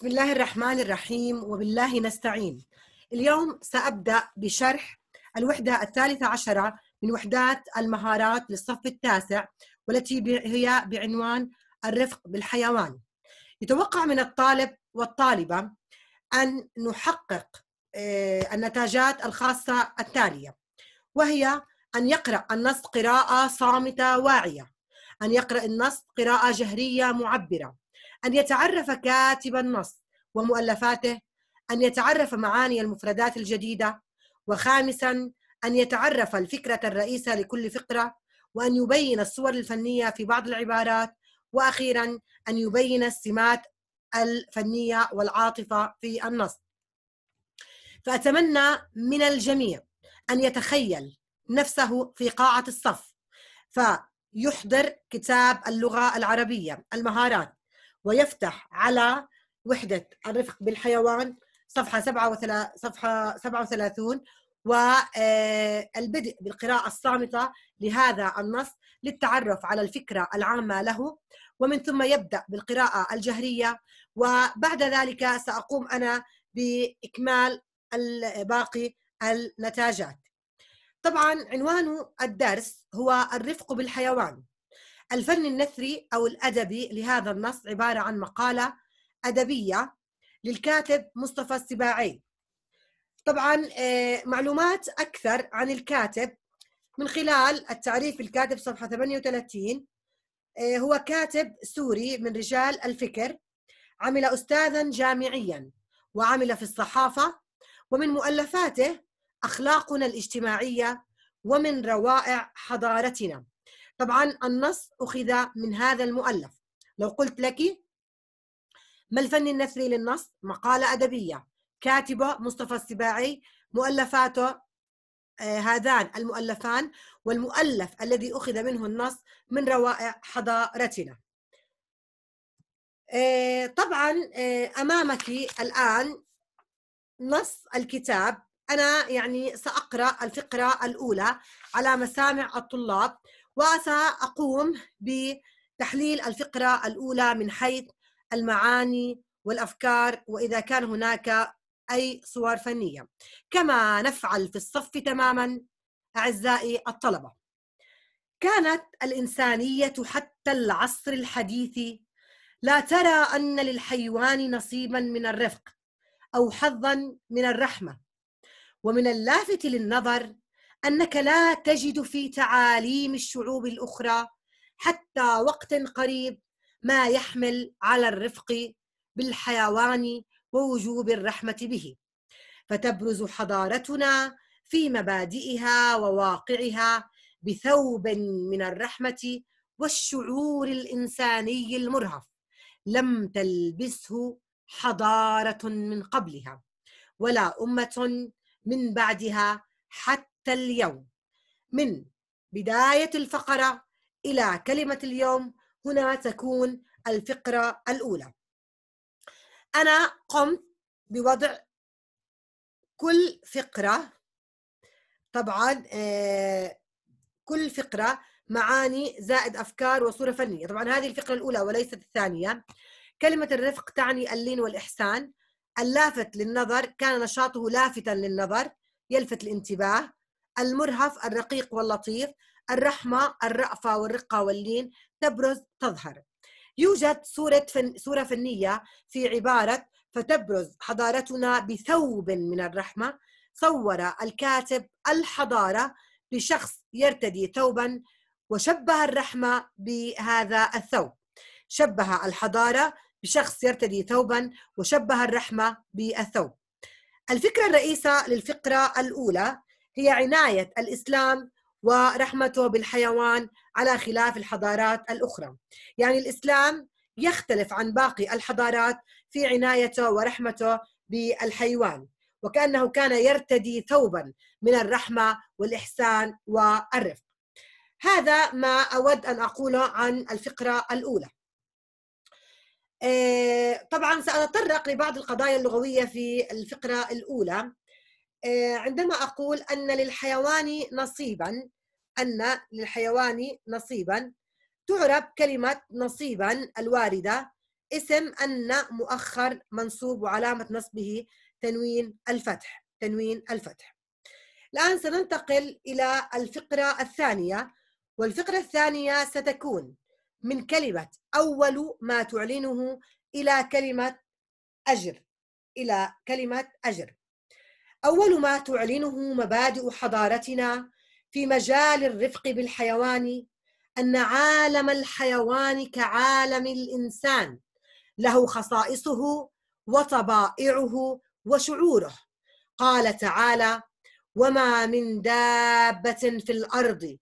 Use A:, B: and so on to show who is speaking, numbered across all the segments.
A: بسم الله الرحمن الرحيم وبالله نستعين اليوم سأبدأ بشرح الوحدة الثالثة عشرة من وحدات المهارات للصف التاسع والتي هي بعنوان الرفق بالحيوان يتوقع من الطالب والطالبة أن نحقق آه، النتاجات الخاصة التالية وهي أن يقرأ النص قراءة صامتة واعية أن يقرأ النص قراءة جهرية معبرة أن يتعرف كاتب النص ومؤلفاته أن يتعرف معاني المفردات الجديدة وخامسا أن يتعرف الفكرة الرئيسة لكل فقرة وأن يبين الصور الفنية في بعض العبارات وأخيرا أن يبين السمات الفنية والعاطفة في النص فأتمنى من الجميع أن يتخيل نفسه في قاعة الصف فيحضر كتاب اللغة العربية المهارات ويفتح على وحدة الرفق بالحيوان صفحة 37 صفحة 37 والبدء آه، بالقراءة الصامتة لهذا النص للتعرف على الفكرة العامة له ومن ثم يبدأ بالقراءة الجهرية وبعد ذلك سأقوم أنا بإكمال باقي النتاجات طبعا عنوان الدرس هو الرفق بالحيوان الفن النثري أو الأدبي لهذا النص عبارة عن مقالة أدبية للكاتب مصطفى السباعي طبعا آه، معلومات أكثر عن الكاتب من خلال التعريف الكاتب صفحة 38 آه، هو كاتب سوري من رجال الفكر عمل أستاذا جامعيا وعمل في الصحافة ومن مؤلفاته أخلاقنا الاجتماعية ومن روائع حضارتنا طبعا النص أخذ من هذا المؤلف لو قلت لك ما الفن النثري للنص؟ مقالة أدبية كاتبة مصطفى السباعي مؤلفاته آه، هذان المؤلفان والمؤلف الذي أخذ منه النص من روائع حضارتنا آه، طبعا آه، أمامك الآن نص الكتاب أنا يعني سأقرأ الفقرة الأولى على مسامع الطلاب وسأقوم بتحليل الفقرة الأولى من حيث المعاني والأفكار وإذا كان هناك أي صور فنية كما نفعل في الصف تماما أعزائي الطلبة كانت الإنسانية حتى العصر الحديث لا ترى أن للحيوان نصيبا من الرفق أو حظا من الرحمة ومن اللافت للنظر انك لا تجد في تعاليم الشعوب الاخرى حتى وقت قريب ما يحمل على الرفق بالحيوان ووجوب الرحمه به فتبرز حضارتنا في مبادئها وواقعها بثوب من الرحمه والشعور الانساني المرهف لم تلبسه حضاره من قبلها ولا امه من بعدها حتى اليوم من بداية الفقرة إلى كلمة اليوم هنا تكون الفقرة الأولى أنا قمت بوضع كل فقرة طبعا آه، كل فقرة معاني زائد أفكار وصورة فنية طبعا هذه الفقرة الأولى وليست الثانية كلمة الرفق تعني اللين والإحسان اللافت للنظر كان نشاطه لافتا للنظر يلفت الانتباه المرهف الرقيق واللطيف الرحمة الرأفة والرقة واللين تبرز تظهر يوجد صورة, فن صورة فنية في عبارة فتبرز حضارتنا بثوب من الرحمة صور الكاتب الحضارة بشخص يرتدي ثوبا وشبه الرحمة بهذا الثوب شبه الحضارة بشخص يرتدي ثوبا وشبه الرحمة بالثوب الفكرة الرئيسة للفقرة الأولى هي عناية الإسلام ورحمته بالحيوان على خلاف الحضارات الأخرى يعني الإسلام يختلف عن باقي الحضارات في عنايته ورحمته بالحيوان وكأنه كان يرتدي ثوبا من الرحمة والإحسان والرفق هذا ما أود أن أقوله عن الفقرة الأولى إيه، طبعا سأتطرق لبعض القضايا اللغوية في الفقرة الأولى آه، عندما أقول أن للحيوان نصيبا أن للحيوان نصيبا تعرب كلمة نصيبا الواردة اسم أن مؤخر منصوب وعلامة نصبه تنوين الفتح تنوين الفتح الآن سننتقل إلى الفقرة الثانية والفقرة الثانية ستكون من كلمة أول ما تعلنه إلى كلمة أجر إلى كلمة أجر اول ما تعلنه مبادئ حضارتنا في مجال الرفق بالحيوان ان عالم الحيوان كعالم الانسان له خصائصه وطبائعه وشعوره قال تعالى وما من دابه في الارض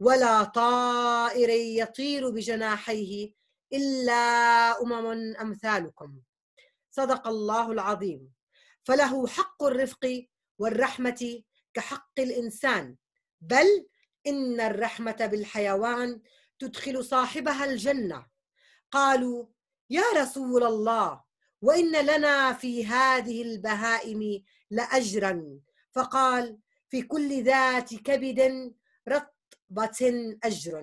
A: ولا طائر يطير بجناحيه الا امم امثالكم صدق الله العظيم فله حق الرفق والرحمه كحق الانسان بل ان الرحمه بالحيوان تدخل صاحبها الجنه قالوا يا رسول الله وان لنا في هذه البهائم لاجرا فقال في كل ذات كبد رطبه اجر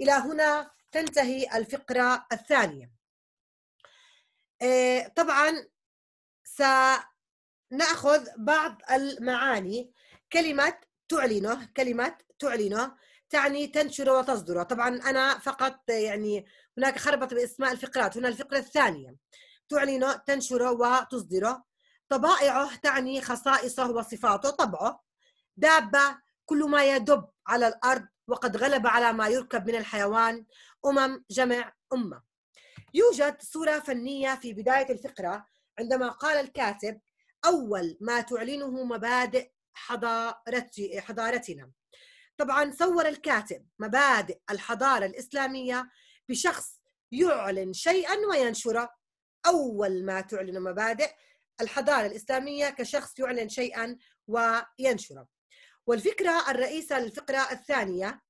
A: الى هنا تنتهي الفقره الثانيه إيه، طبعا ناخذ بعض المعاني كلمه تعلنه كلمه تعلنه تعني تنشر وتصدر طبعا انا فقط يعني هناك خربط باسماء الفقرات هنا الفقره الثانيه تعلنه تنشره وتصدره طبائعه تعني خصائصه وصفاته طبعه دابه كل ما يدب على الارض وقد غلب على ما يركب من الحيوان امم جمع امه يوجد صوره فنيه في بدايه الفقره عندما قال الكاتب أول ما تعلنه مبادئ حضارتنا طبعا صور الكاتب مبادئ الحضارة الإسلامية بشخص يعلن شيئا وينشره أول ما تعلن مبادئ الحضارة الإسلامية كشخص يعلن شيئا وينشره والفكرة الرئيسة للفقرة الثانية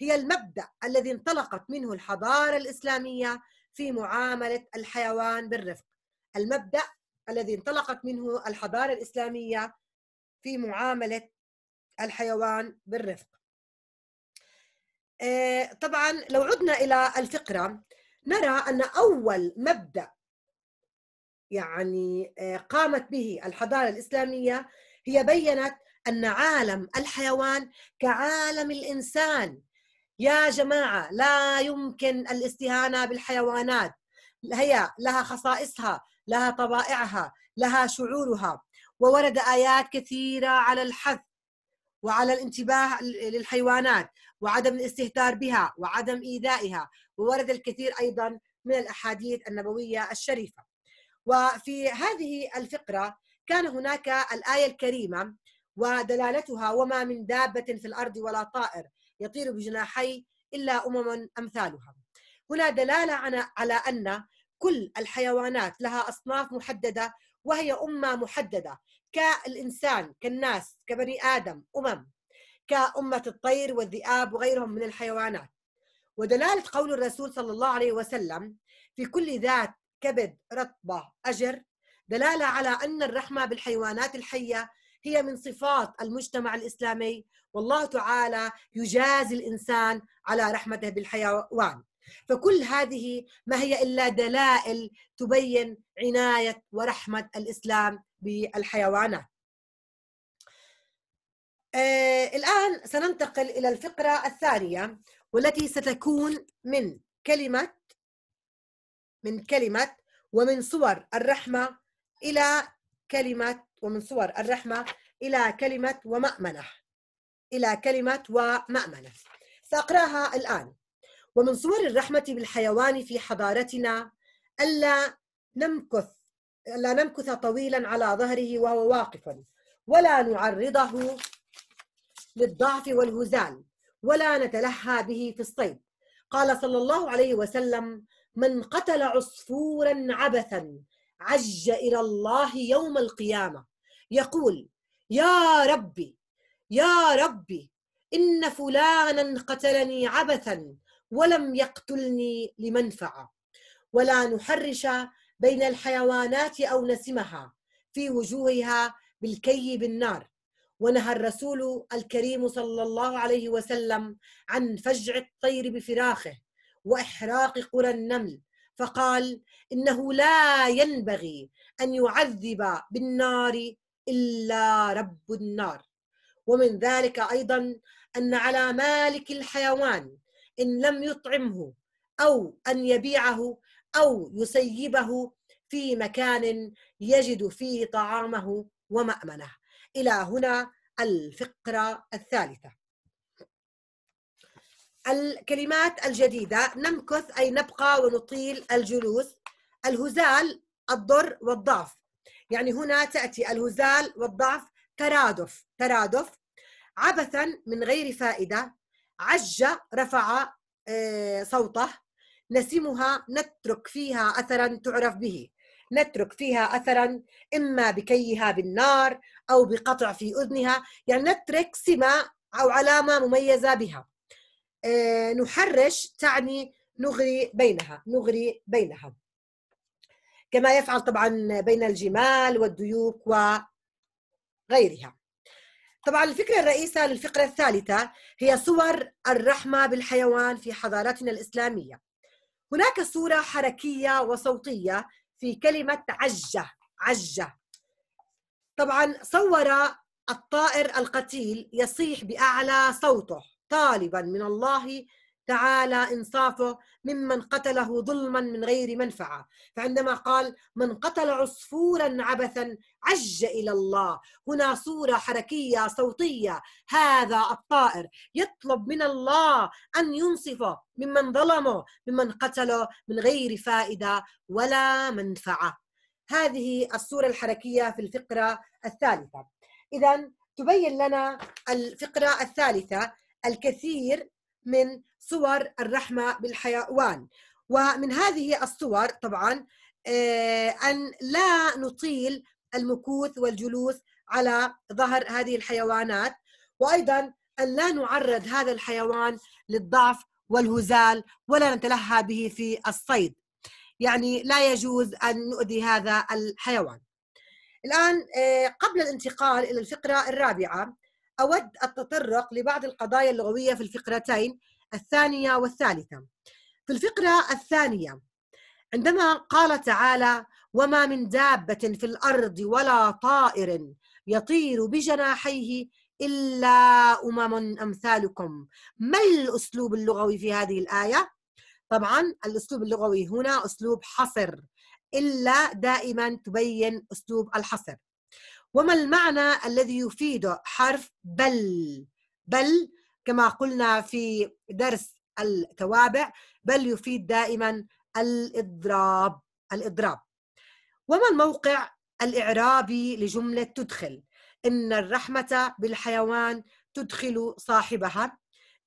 A: هي المبدأ الذي انطلقت منه الحضارة الإسلامية في معاملة الحيوان بالرفق المبدأ الذي انطلقت منه الحضارة الإسلامية في معاملة الحيوان بالرفق آه، طبعا لو عدنا إلى الفقرة نرى أن أول مبدأ يعني آه، قامت به الحضارة الإسلامية هي بيّنت أن عالم الحيوان كعالم الإنسان يا جماعة لا يمكن الاستهانة بالحيوانات هي لها خصائصها لها طبائعها لها شعورها وورد آيات كثيرة على الحث وعلى الانتباه للحيوانات وعدم الاستهتار بها وعدم إيذائها وورد الكثير أيضا من الأحاديث النبوية الشريفة وفي هذه الفقرة كان هناك الآية الكريمة ودلالتها وما من دابة في الأرض ولا طائر يطير بجناحي إلا أمم أمثالها هنا دلالة على أن كل الحيوانات لها أصناف محددة وهي أمة محددة كالإنسان كالناس كبني آدم أمم كأمة الطير والذئاب وغيرهم من الحيوانات ودلالة قول الرسول صلى الله عليه وسلم في كل ذات كبد رطبة أجر دلالة على أن الرحمة بالحيوانات الحية هي من صفات المجتمع الإسلامي والله تعالى يجازي الإنسان على رحمته بالحيوان فكل هذه ما هي الا دلائل تبين عنايه ورحمه الاسلام بالحيوانات. آه الان سننتقل الى الفقره الثانيه والتي ستكون من كلمه من كلمه ومن صور الرحمه الى كلمه ومن صور الرحمه الى كلمه ومأمنه الى كلمه ومأمنه ساقراها الان ومن صور الرحمة بالحيوان في حضارتنا ألا نمكث ألا نمكث طويلا على ظهره وهو واقف ولا نعرضه للضعف والهزال ولا نتلهى به في الصيد قال صلى الله عليه وسلم من قتل عصفورا عبثا عج إلى الله يوم القيامة يقول يا ربي يا ربي إن فلانا قتلني عبثا ولم يقتلني لمنفعه ولا نحرش بين الحيوانات او نسمها في وجوهها بالكي بالنار ونهى الرسول الكريم صلى الله عليه وسلم عن فجع الطير بفراخه واحراق قرى النمل فقال انه لا ينبغي ان يعذب بالنار الا رب النار ومن ذلك ايضا ان على مالك الحيوان إن لم يطعمه أو أن يبيعه أو يسيبه في مكان يجد فيه طعامه ومأمنه إلى هنا الفقرة الثالثة الكلمات الجديدة نمكث أي نبقى ونطيل الجلوس الهزال الضر والضعف يعني هنا تأتي الهزال والضعف ترادف ترادف عبثا من غير فائدة عج رفع آه، صوته نسمها نترك فيها أثرا تعرف به نترك فيها أثرا إما بكيها بالنار أو بقطع في أذنها يعني نترك سمة أو علامة مميزة بها آه، نحرش تعني نغري بينها نغري بينها كما يفعل طبعا بين الجمال والديوك وغيرها طبعا الفكرة الرئيسة للفقرة الثالثة هي صور الرحمة بالحيوان في حضارتنا الإسلامية هناك صورة حركية وصوتية في كلمة عجة عجة طبعا صور الطائر القتيل يصيح بأعلى صوته طالبا من الله تعالى انصافه ممن قتله ظلما من غير منفعه فعندما قال من قتل عصفورا عبثا عج الى الله هنا صوره حركيه صوتيه هذا الطائر يطلب من الله ان ينصفه ممن ظلمه ممن قتله من غير فائده ولا منفعه هذه الصوره الحركيه في الفقره الثالثه اذا تبين لنا الفقره الثالثه الكثير من صور الرحمة بالحيوان ومن هذه الصور طبعا آه، أن لا نطيل المكوث والجلوس على ظهر هذه الحيوانات وأيضا أن لا نعرض هذا الحيوان للضعف والهزال ولا نتلهى به في الصيد يعني لا يجوز أن نؤذي هذا الحيوان الآن آه، قبل الانتقال إلى الفقرة الرابعة أود التطرق لبعض القضايا اللغوية في الفقرتين الثانية والثالثة في الفقرة الثانية عندما قال تعالى وما من دابة في الأرض ولا طائر يطير بجناحيه إلا أمم أمثالكم ما الأسلوب اللغوي في هذه الآية؟ طبعا الأسلوب اللغوي هنا أسلوب حصر إلا دائما تبين أسلوب الحصر وما المعنى الذي يفيده حرف بل بل كما قلنا في درس التوابع بل يفيد دائما الإضراب الإضراب وما الموقع الإعرابي لجملة تدخل إن الرحمة بالحيوان تدخل صاحبها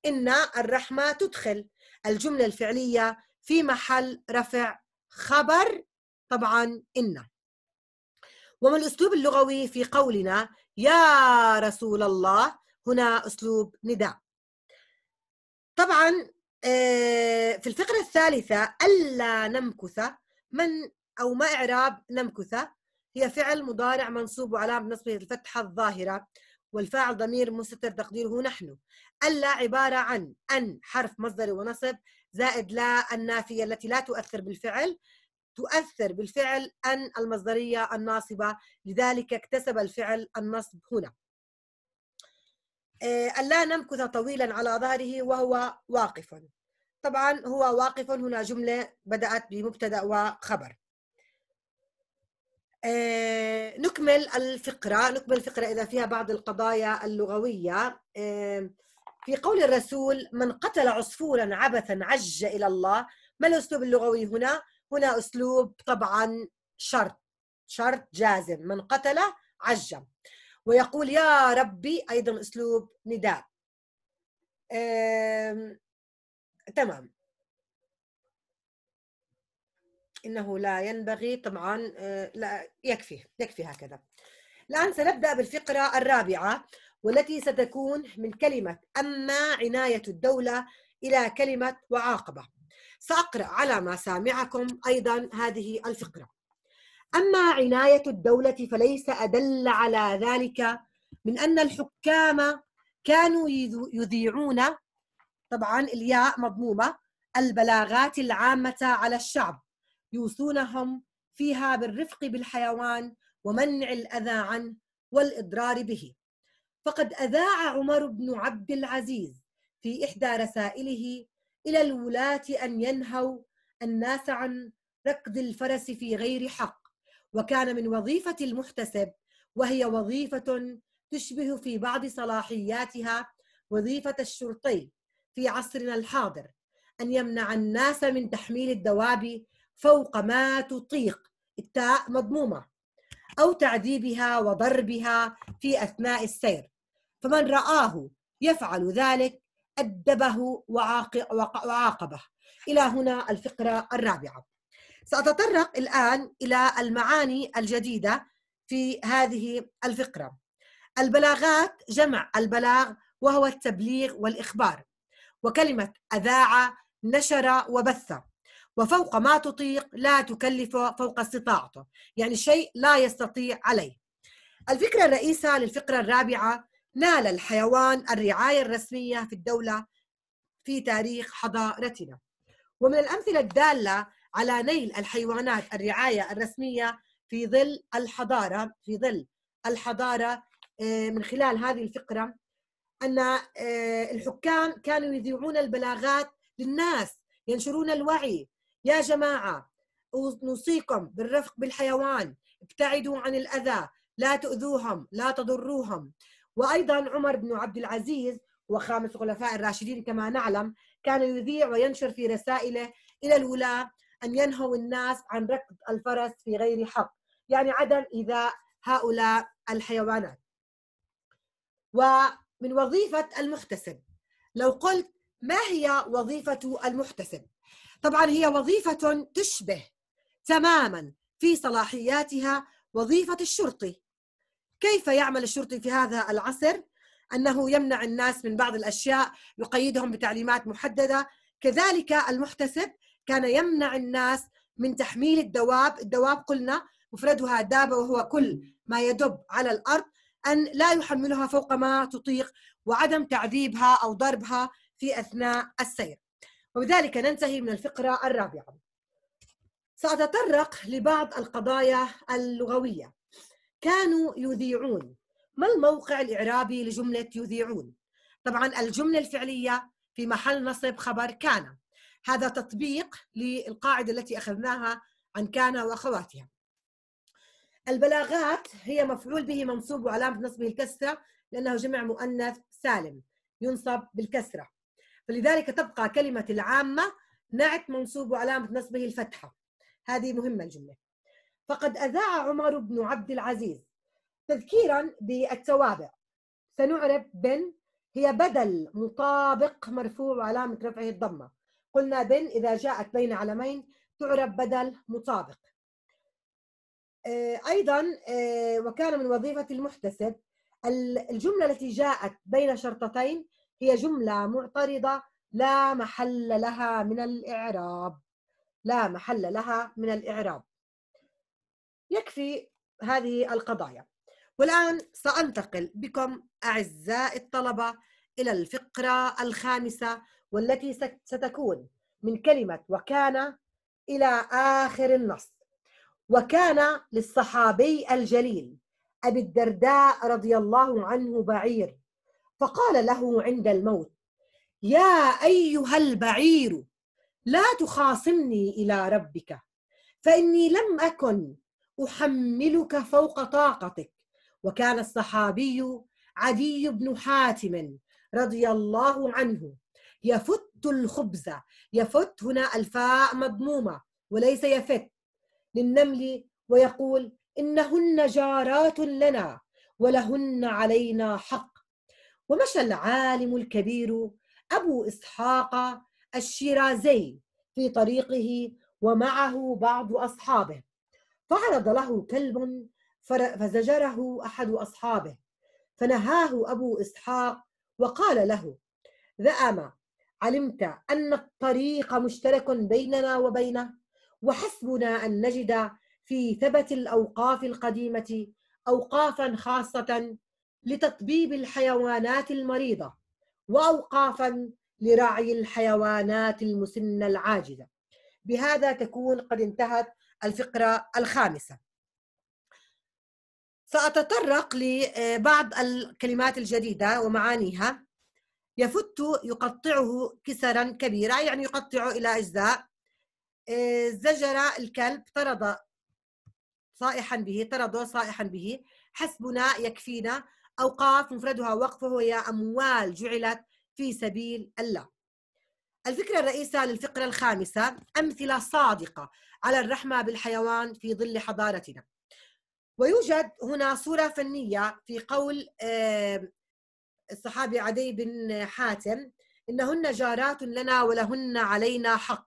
A: إن الرحمة تدخل الجملة الفعلية في محل رفع خبر طبعا إن وما الأسلوب اللغوي في قولنا يا رسول الله هنا أسلوب نداء طبعا آه، في الفقرة الثالثة ألا نمكث من أو ما إعراب نمكث هي فعل مضارع منصوب وعلامة نصبه الفتحة الظاهرة والفاعل ضمير مستتر تقديره نحن ألا عبارة عن أن حرف مصدري ونصب زائد لا النافية التي لا تؤثر بالفعل تؤثر بالفعل أن المصدرية الناصبة لذلك اكتسب الفعل النصب هنا ألا آه، نمكث طويلا على ظهره وهو واقف طبعا هو واقف هنا جملة بدأت بمبتدأ وخبر آه، نكمل الفقرة نكمل الفقرة إذا فيها بعض القضايا اللغوية آه، في قول الرسول من قتل عصفورا عبثا عج إلى الله ما الأسلوب اللغوي هنا؟ هنا أسلوب طبعا شرط شرط جازم من قتل عجم ويقول يا ربي أيضا أسلوب نداء تمام إنه لا ينبغي طبعا آه، لا يكفي يكفي هكذا الآن سنبدأ بالفقرة الرابعة والتي ستكون من كلمة أما عناية الدولة إلى كلمة وعاقبة سأقرأ على مسامعكم أيضا هذه الفقرة أما عناية الدولة فليس أدل على ذلك من أن الحكام كانوا يذيعون طبعا الياء مضمومة البلاغات العامة على الشعب يوصونهم فيها بالرفق بالحيوان ومنع الأذى عنه والإضرار به فقد أذاع عمر بن عبد العزيز في إحدى رسائله إلى الولاة أن ينهوا الناس عن ركض الفرس في غير حق وكان من وظيفة المحتسب وهي وظيفة تشبه في بعض صلاحياتها وظيفة الشرطي في عصرنا الحاضر أن يمنع الناس من تحميل الدواب فوق ما تطيق التاء مضمومة أو تعذيبها وضربها في أثناء السير فمن رآه يفعل ذلك أدبه وعاقبه إلى هنا الفقرة الرابعة سأتطرق الآن إلى المعاني الجديدة في هذه الفقرة البلاغات جمع البلاغ وهو التبليغ والإخبار وكلمة أذاع نشر وبث وفوق ما تطيق لا تكلف فوق استطاعته يعني شيء لا يستطيع عليه الفكرة الرئيسة للفقرة الرابعة نال الحيوان الرعاية الرسمية في الدولة في تاريخ حضارتنا ومن الأمثلة الدالة على نيل الحيوانات الرعاية الرسمية في ظل الحضارة في ظل الحضارة آه، من خلال هذه الفقرة أن آه، الحكام كانوا يذيعون البلاغات للناس ينشرون الوعي يا جماعة نوصيكم بالرفق بالحيوان ابتعدوا عن الأذى لا تؤذوهم لا تضروهم وأيضا عمر بن عبد العزيز وخامس خلفاء الراشدين كما نعلم كان يذيع وينشر في رسائله إلى الولاة أن ينهوا الناس عن ركض الفرس في غير حق يعني عدم إيذاء هؤلاء الحيوانات ومن وظيفة المحتسب لو قلت ما هي وظيفة المحتسب؟ طبعا هي وظيفة تشبه تماما في صلاحياتها وظيفة الشرطي كيف يعمل الشرطي في هذا العصر انه يمنع الناس من بعض الاشياء يقيدهم بتعليمات محدده كذلك المحتسب كان يمنع الناس من تحميل الدواب الدواب قلنا مفردها دابه وهو كل ما يدب على الارض ان لا يحملها فوق ما تطيق وعدم تعذيبها او ضربها في اثناء السير وبذلك ننتهي من الفقره الرابعه سأتطرق لبعض القضايا اللغوية كانوا يذيعون ما الموقع الإعرابي لجملة يذيعون؟ طبعا الجملة الفعلية في محل نصب خبر كان هذا تطبيق للقاعدة التي أخذناها عن كان وأخواتها البلاغات هي مفعول به منصوب وعلامة نصبه الكسرة لأنه جمع مؤنث سالم ينصب بالكسرة فلذلك تبقى كلمة العامة نعت منصوب وعلامة نصبه الفتحة هذه مهمة الجملة فقد أذاع عمر بن عبد العزيز تذكيرا بالتوابع سنعرف بن هي بدل مطابق مرفوع علامة رفعه الضمة قلنا بن إذا جاءت بين علمين تعرب بدل مطابق آه، أيضا آه، وكان من وظيفة المحتسب الجملة التي جاءت بين شرطتين هي جملة معترضة لا محل لها من الإعراب لا محل لها من الإعراب يكفي هذه القضايا والآن سأنتقل بكم أعزائي الطلبة إلى الفقرة الخامسة والتي ستكون من كلمة وكان إلى آخر النص وكان للصحابي الجليل أبي الدرداء رضي الله عنه بعير فقال له عند الموت يا أيها البعير لا تخاصمني إلى ربك فإني لم أكن احملك فوق طاقتك وكان الصحابي عدي بن حاتم رضي الله عنه يفت الخبز يفت هنا الفاء مضمومه وليس يفت للنمل ويقول انهن جارات لنا ولهن علينا حق ومشى العالم الكبير ابو اسحاق الشيرازي في طريقه ومعه بعض اصحابه فعرض له كلب فزجره أحد أصحابه فنهاه أبو إسحاق وقال له ذأم علمت أن الطريق مشترك بيننا وبينه وحسبنا أن نجد في ثبت الأوقاف القديمة أوقافا خاصة لتطبيب الحيوانات المريضة وأوقافا لرعي الحيوانات المسنة العاجزة بهذا تكون قد انتهت الفقرة الخامسة سأتطرق لبعض آه، الكلمات الجديدة ومعانيها يفت يقطعه كسرا كبيرا يعني يقطعه إلى أجزاء آه، زجر الكلب طرد صائحا به طرده صائحا به حسبنا يكفينا أوقاف مفردها وقف وهي أموال جعلت في سبيل الله الفكرة الرئيسة للفقرة الخامسة أمثلة صادقة على الرحمة بالحيوان في ظل حضارتنا ويوجد هنا صورة فنية في قول الصحابي عدي بن حاتم إنهن جارات لنا ولهن علينا حق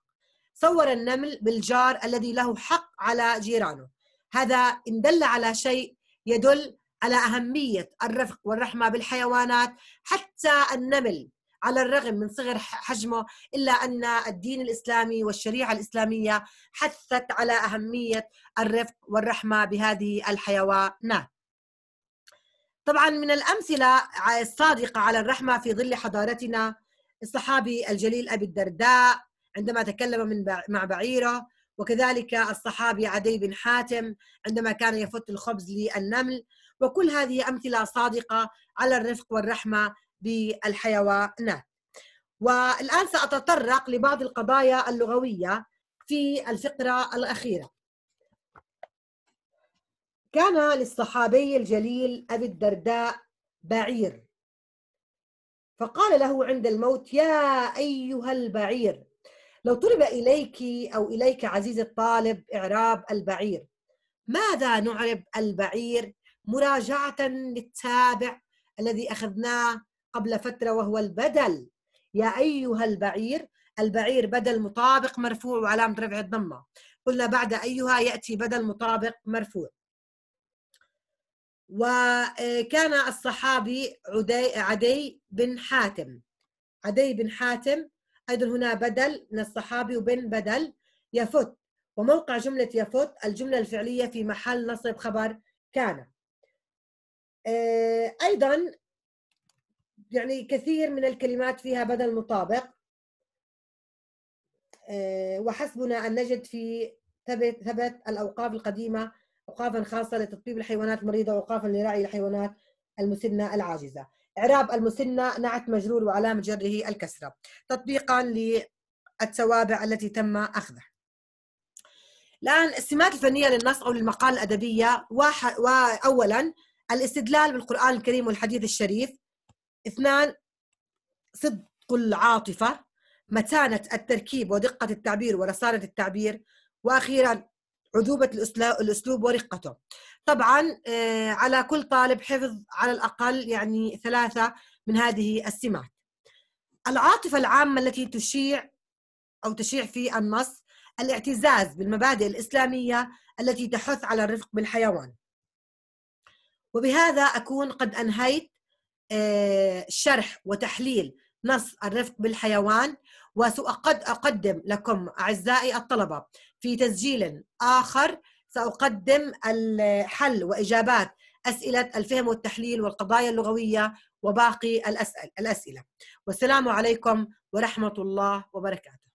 A: صور النمل بالجار الذي له حق على جيرانه هذا إن دل على شيء يدل على أهمية الرفق والرحمة بالحيوانات حتى النمل على الرغم من صغر حجمه إلا أن الدين الإسلامي والشريعة الإسلامية حثت على أهمية الرفق والرحمة بهذه الحيوانات طبعا من الأمثلة الصادقة على الرحمة في ظل حضارتنا الصحابي الجليل أبي الدرداء عندما تكلم من مع بعيره وكذلك الصحابي عدي بن حاتم عندما كان يفت الخبز للنمل وكل هذه أمثلة صادقة على الرفق والرحمة بالحيوانات والآن سأتطرق لبعض القضايا اللغوية في الفقرة الأخيرة كان للصحابي الجليل أبي الدرداء بعير فقال له عند الموت يا أيها البعير لو طلب إليك أو إليك عزيز الطالب إعراب البعير ماذا نعرب البعير مراجعة للتابع الذي أخذناه قبل فترة وهو البدل يا أيها البعير البعير بدل مطابق مرفوع وعلامة رفع الضمة قلنا بعد أيها يأتي بدل مطابق مرفوع وكان الصحابي عدي, عدي بن حاتم عدي بن حاتم أيضا هنا بدل من الصحابي وبن بدل يفت وموقع جملة يفت الجملة الفعلية في محل نصب خبر كان أيضا يعني كثير من الكلمات فيها بدل مطابق آه، وحسبنا أن نجد في ثبت ثبت الأوقاف القديمة أوقافا خاصة لتطبيب الحيوانات المريضة وأوقافا لرعي الحيوانات المسنة العاجزة إعراب المسنة نعت مجرور وعلامة جره الكسرة تطبيقا للتوابع التي تم أخذها الآن السمات الفنية للنص أو للمقالة الأدبية وأولا الاستدلال بالقرآن الكريم والحديث الشريف اثنان صدق العاطفة متانة التركيب ودقة التعبير ورسالة التعبير وأخيرا عذوبة الأسلوب ورقته طبعا آه، على كل طالب حفظ على الأقل يعني ثلاثة من هذه السمات العاطفة العامة التي تشيع أو تشيع في النص الاعتزاز بالمبادئ الإسلامية التي تحث على الرفق بالحيوان وبهذا أكون قد أنهيت آه، شرح وتحليل نص الرفق بالحيوان وسأقد أقدم لكم أعزائي الطلبة في تسجيل آخر سأقدم الحل وإجابات أسئلة الفهم والتحليل والقضايا اللغوية وباقي الأسئلة والسلام عليكم ورحمة الله وبركاته